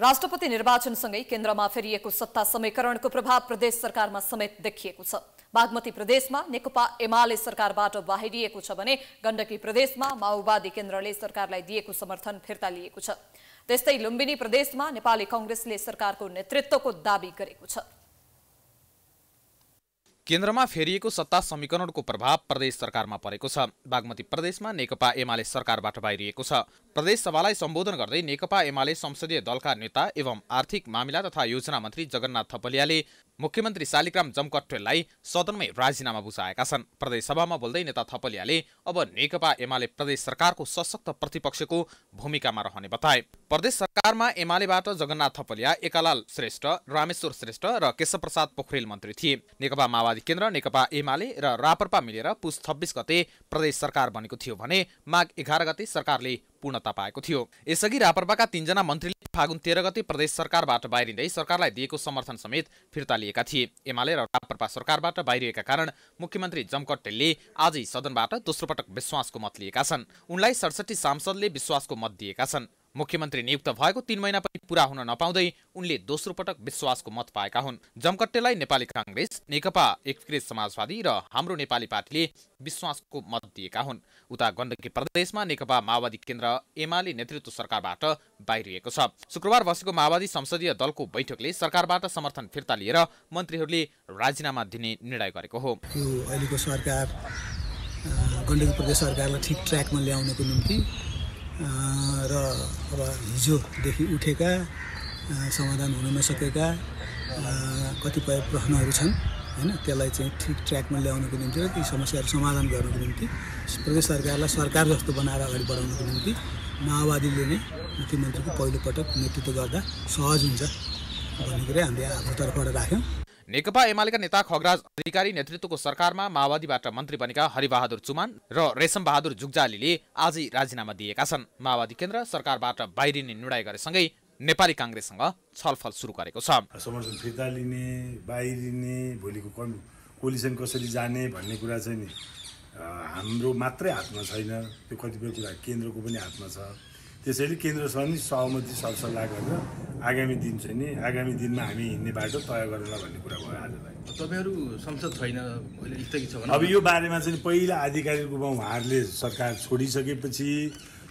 राष्ट्रपति निर्वाचनसँगै केन्द्रमा फेरिएको सत्ता समीकरणको प्रभाव प्रदेश सरकारमा समेत देखिएको छ बागमती प्रदेशमा नेकपा एमाले सरकारबाट बाहिरिएको छ भने गण्डकी प्रदेशमा माओवादी केन्द्रले सरकारलाई दिएको समर्थन फिर्ता लिएको छ त्यस्तै लुम्बिनी प्रदेशमा नेपाली कङ्ग्रेसले सरकारको नेतृत्वको दावी गरेको छ केन्द्रमा फेरिएको सत्ता समीकरणको प्रभाव प्रदेश सरकारमा परेको छ बागमती प्रदेशमा नेकपा एमाले सरकारबाट बाहिरिएको छ प्रदेश सभालाई सम्बोधन गर्दै नेकपा एमाले संसदीय दलका नेता एवं आर्थिक मामिला तथा योजना मन्त्री जगन्नाथ थपलियाले मुख्यमन्त्री शालिग्राम जमकटेललाई सदनमै राजीनामा बुझाएका छन् प्रदेशसभामा बोल्दै नेता थपलियाले अब नेकपा एमाले प्रदेश सरकारको सशक्त प्रतिपक्षको भूमिकामा रहने बताए प्रदेश सरकारमा एमालेबाट जगन्नाथ थपलिया एकालाल श्रेष्ठ रामेश्वर श्रेष्ठ र केशवप्रसाद पोखरेल मन्त्री थिए नेकपा माओवादी केन्द्र नेकपा एमाले र रापरपा मिलेर पुस छब्बिस गते प्रदेश सरकार बनेको थियो भने माघ एघार गते सरकारले पूर्णता पाएको थियो यसअघि रापरपाका तीनजना मन्त्रीले फागुन तेह्र गते प्रदेश सरकारबाट बाहिरिँदै सरकारलाई दिएको समर्थन समेत फिर्ता लिएका थिए एमाले र रापरपा सरकारबाट बाहिरिएका कारण मुख्यमन्त्री जमकटेलले आजै सदनबाट दोस्रो पटक विश्वासको मत लिएका छन् उनलाई सडसठी सांसदले विश्वासको मत दिएका छन् मुख्यमन्त्री नियुक्त भएको तीन महिना पनि पूरा हुन नपाउँदै उनले दोस्रो पटक विश्वासको मत पाएका हुन् जमकट्टेलाई नेपाली काङ्ग्रेस नेकपा एकीकृत समाजवादी र हाम्रो नेपाली पार्टीले विश्वासको मत दिएका हुन् उता गण्डकी प्रदेशमा नेकपा माओवादी केन्द्र एमाले नेतृत्व सरकारबाट बाहिरिएको छ शुक्रबार बसेको माओवादी संसदीय दलको बैठकले सरकारबाट समर्थन फिर्ता लिएर मन्त्रीहरूले राजीनामा दिने निर्णय गरेको हो अहिलेको सरकार गण्डकी प्रदेश सरकारलाई ठिक ट्र्याकमा ल्याउनको निम्ति र अब हिजोदेखि उठेका समाधान हुन नसकेका कतिपय प्रश्नहरू छन् होइन त्यसलाई चाहिँ ठिक ट्र्याकमा ल्याउनको निम्ति र ती समस्याहरू समाधान गर्नको निम्ति प्रदेश सरकारलाई सरकार जस्तो बनाएर अगाडि बढाउनको निम्ति माओवादीले नै मुख्यमन्त्रीको पहिलोपटक नेतृत्व गर्दा सहज हुन्छ भन्ने कुरा हामीले आफ्नो तर्फबाट राख्यौँ नेकपा एमालेका नेता खगराज अधिकारी नेतृत्वको सरकारमा माओवादीबाट मन्त्री बनेका हरिबहादुर चुमान र रेशम बहादुर जुग्जालीले आजै राजीनामा दिएका छन् माओवादी केन्द्र सरकारबाट बाहिरिने निर्णय गरेसँगै नेपाली काङ्ग्रेससँग छलफल सुरु गरेको छ समर्थन फिर्ता लिने बाहिरिने भोलिको कोलिसन कसरी जाने भन्ने कुरा चाहिँ नि हाम्रो मात्रै हातमा छैन त्यो कतिपय कुरा केन्द्रको पनि हातमा छ त्यसैले केन्द्रसँग नि सहमति सरसल्लाह गरेर आगामी दिन चाहिँ नि आगामी दिनमा हामी हिँड्ने बाटो तय गरौँला भन्ने कुरा भयो आजलाई तपाईँहरू संसद छैन स्थगित छ अब यो बारेमा चाहिँ पहिला आधिकारिक रूपमा उहाँहरूले सरकार छोडिसकेपछि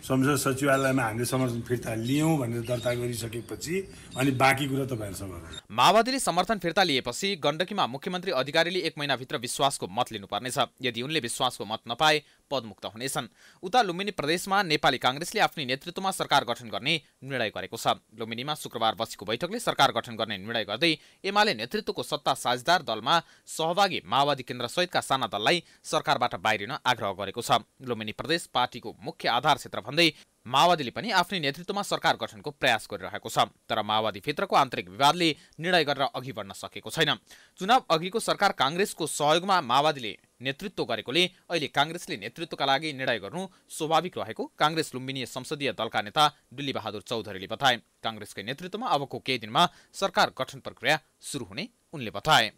संसद सचिवालयमा हामीले समर्थन फिर्ता लियौँ भनेर दर्ता गरिसकेपछि अनि बाँकी कुरा तपाईँहरूसँग माओवादीले समर्थन फिर्ता लिएपछि गण्डकीमा मुख्यमन्त्री अधिकारीले एक महिनाभित्र विश्वासको मत लिनुपर्नेछ यदि उनले विश्वासको मत नपाए पदमुक्त हुनेछन् उता लुम्बिनी प्रदेशमा नेपाली काङ्ग्रेसले आफ्नै नेतृत्वमा सरकार गठन गर्ने निर्णय गरेको छ लुम्बिनीमा शुक्रबार बसेको बैठकले सरकार गठन गर्ने निर्णय गर्दै एमाले नेतृत्वको सत्ता साझेदार दलमा सहभागी माओवादी केन्द्रसहितका साना दललाई सरकारबाट बाहिरिन आग्रह गरेको छ लुम्बिनी प्रदेश पार्टीको मुख्य आधार क्षेत्र भन्दै माओवादीले पनि आफ्नै नेतृत्वमा सरकार गठनको प्रयास गरिरहेको छ तर माओवादीभित्रको आन्तरिक विवादले निर्णय गरेर अघि बढ्न सकेको छैन चुनाव अघिको सरकार काङ्ग्रेसको सहयोगमा माओवादीले नेतृत्व गरेकोले अहिले काङ्ग्रेसले नेतृत्वका लागि निर्णय गर्नु स्वाभाविक रहेको काङ्ग्रेस लुम्बिनी संसदीय दलका नेता दिल्ली बहादुर चौधरीले बताए काङ्ग्रेसकै नेतृत्वमा अबको केही दिनमा सरकार गठन प्रक्रिया सुरु हुने उनले बताए